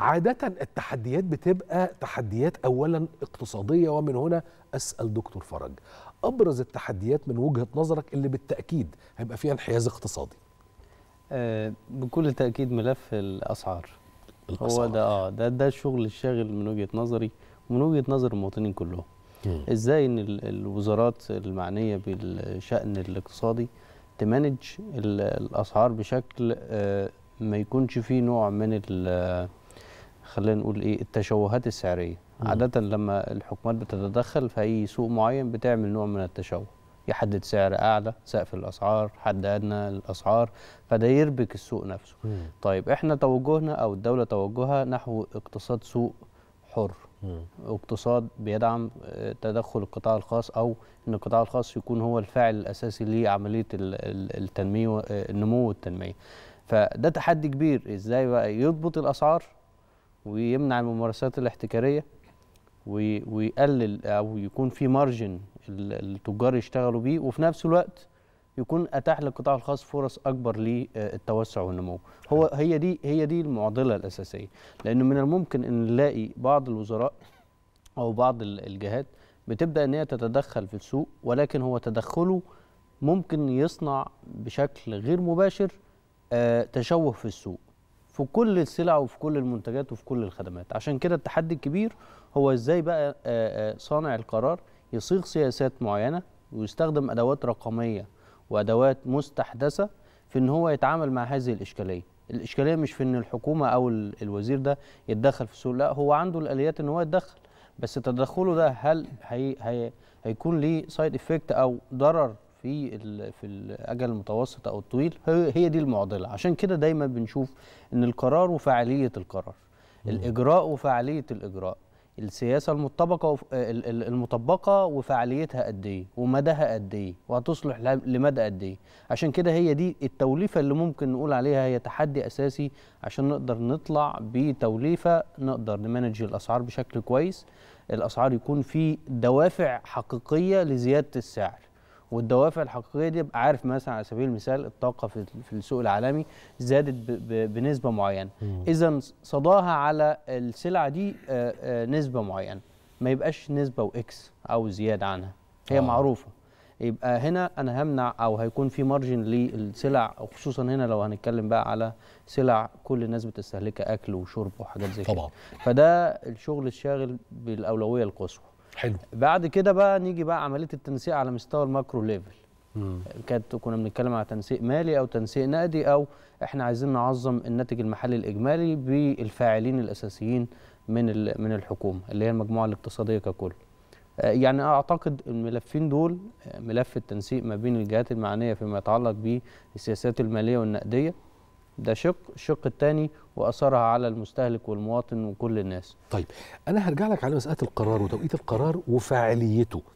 عادة التحديات بتبقى تحديات أولا اقتصادية ومن هنا أسأل دكتور فرج أبرز التحديات من وجهة نظرك اللي بالتأكيد هيبقى فيها انحياز اقتصادي أه بكل تأكيد ملف الأسعار, الأسعار. هو ده آه ده ده الشغل الشاغل من وجهة نظري ومن وجهة نظر المواطنين كلهم مم. ازاي ان الوزارات المعنيه بالشان الاقتصادي تمانج الاسعار بشكل آه، ما يكونش فيه نوع من خلينا نقول ايه التشوهات السعريه مم. عاده لما الحكومات بتتدخل في اي سوق معين بتعمل نوع من التشوه يحدد سعر اعلى سقف الاسعار حد ادنى الاسعار فده يربك السوق نفسه مم. طيب احنا توجهنا او الدوله توجهها نحو اقتصاد سوق حر مم. اقتصاد بيدعم آه، تدخل القطاع الخاص او ان القطاع الخاص يكون هو الفاعل الاساسي لعمليه التنميه آه، النمو والتنميه فده تحدي كبير ازاي بقى يضبط الاسعار ويمنع الممارسات الاحتكاريه ويقلل او يكون في مارجن التجار يشتغلوا بيه وفي نفس الوقت يكون اتاح للقطاع الخاص فرص اكبر للتوسع والنمو هو هي دي هي دي المعضله الاساسيه لانه من الممكن ان نلاقي بعض الوزراء او بعض الجهات بتبدا ان هي تتدخل في السوق ولكن هو تدخله ممكن يصنع بشكل غير مباشر آه، تشوه في السوق في كل السلع وفي كل المنتجات وفي كل الخدمات عشان كده التحدي الكبير هو ازاي بقى آه، آه، صانع القرار يصيغ سياسات معينه ويستخدم ادوات رقميه وادوات مستحدثه في ان هو يتعامل مع هذه الاشكاليه الاشكاليه مش في ان الحكومه او الوزير ده يتدخل في السوق لا هو عنده الاليات ان هو يتدخل بس تدخله ده هل هي هي هيكون ليه سايد افكت او ضرر في في الاجل المتوسط او الطويل هي دي المعضله عشان كده دايما بنشوف ان القرار وفعاليه القرار الاجراء وفعاليه الاجراء السياسه المطبقه المطبقه وفعاليتها قد ايه ومداها قد ايه وهتصلح لمدى قد ايه عشان كده هي دي التوليفه اللي ممكن نقول عليها هي تحدي اساسي عشان نقدر نطلع بتوليفه نقدر نمانج الاسعار بشكل كويس الاسعار يكون في دوافع حقيقيه لزياده السعر والدوافع الحقيقيه دي يبقى عارف مثلا على سبيل المثال الطاقه في السوق العالمي زادت بنسبه معينه اذا صداها على السلعه دي آه، آه، نسبه معينه ما يبقاش نسبه واكس او زياده عنها هي آه. معروفه يبقى هنا انا همنع او هيكون في مارجن للسلع وخصوصا هنا لو هنتكلم بقى على سلع كل الناس بتستهلكها اكل وشرب وحاجات زي كده فده الشغل الشاغل بالاولويه القصوى حلو بعد كده بقى نيجي بقى عمليه التنسيق على مستوى الماكرو ليفل كانت كنا بنتكلم على تنسيق مالي او تنسيق نقدي او احنا عايزين نعظم الناتج المحلي الاجمالي بالفاعلين الاساسيين من من الحكومه اللي هي المجموعه الاقتصاديه ككل آه، يعني اعتقد الملفين دول آه، ملف التنسيق ما بين الجهات المعنيه فيما يتعلق بالسياسات الماليه والنقديه ده شق الشق الثاني واثرها على المستهلك والمواطن وكل الناس طيب انا هرجع لك على مساله القرار وتوقيت القرار وفاعليته